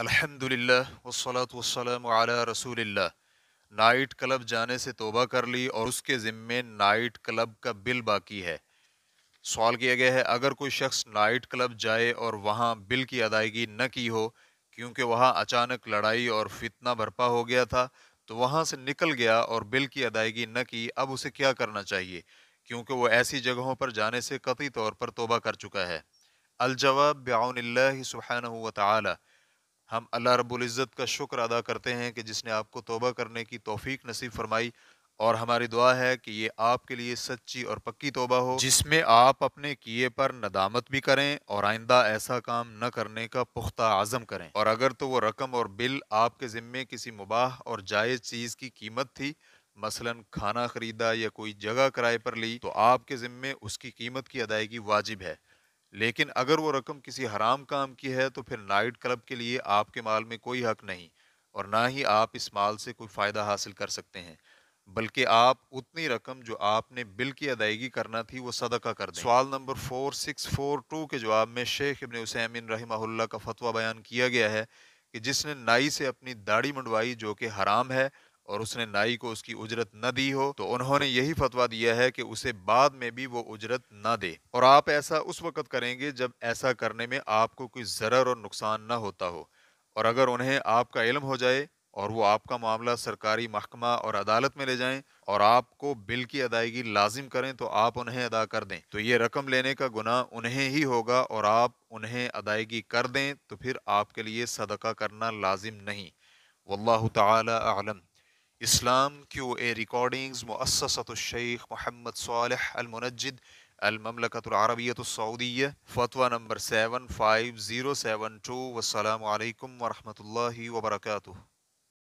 अल्हम्दुलिल्लाह वसलात वसलाम अला रसूलिल्लाह नाइट क्लब जाने से तोबा कर ली और उसके ज़िम्मे नाइट क्लब का बिल बाकी है सवाल किया गया है अगर कोई शख्स नाइट क्लब जाए और वहाँ बिल की अदायगी न की हो क्योंकि वहाँ अचानक लड़ाई और फितना भरपा हो गया था तो वहाँ से निकल गया और बिल की अदायगी न की अब उसे क्या करना चाहिए क्योंकि वो ऐसी जगहों पर जाने से कतई तौर पर तोबा कर चुका है अलजवाब ब्याउनल्ला सुबहान तला हम अल्लाह रब्ज़त का शुक्र अदा करते हैं कि जिसने आपको तोबा करने की तोफ़ी नसीब फरमाई और हमारी दुआ है कि ये आपके लिए सच्ची और पक्की तोबा हो जिसमें आप अपने किए पर नदामत भी करें और आइंदा ऐसा काम न करने का पुख्ता आज़म करें और अगर तो वो रकम और बिल आपके ज़िम्मे किसी मुबाह और जायज़ चीज़ की कीमत थी मसलन खाना ख़रीदा या कोई जगह किराए पर ली तो आपके ज़िम्मे उसकी कीमत की अदायगी वाजिब है लेकिन अगर वो रकम किसी हराम काम की है तो फिर नाइट क्लब के लिए आपके माल में कोई हक नहीं और ना ही आप इस माल से कोई फ़ायदा हासिल कर सकते हैं बल्कि आप उतनी रकम जो आपने बिल की अदायगी करना थी वो सदका कर दें सवाल number four six four two के जवाब में शेख इबन हुसैमिन रही का फतवा बयान किया गया है कि जिसने नाई से अपनी दाढ़ी मंडवाई जो कि हराम है और उसने नाई को उसकी उजरत न दी हो तो उन्होंने यही फतवा दिया है कि उसे बाद में भी वो उजरत न दे और आप ऐसा उस वक़्त करेंगे जब ऐसा करने में आपको कोई ज़रर और नुकसान न होता हो और अगर उन्हें आपका इलम हो जाए और वो आपका मामला सरकारी महकमा और अदालत में ले जाएं और आपको बिल की अदायगी लाजिम करें तो आप उन्हें अदा कर दें तो ये रकम लेने का गुना उन्हें ही होगा और आप उन्हें अदायगी कर दें तो फिर आपके लिए सदका करना लाजिम नहीं वल्लाह ताला आलम इस्लाम क्यू ए रिकॉर्डिंग्स मुअससतुलशेख मोहम्मद सालह अलमनजद अलममलकतरबियतसऊदिया फ़तवा number seven five zero seven two वसलम वरहमल वर्का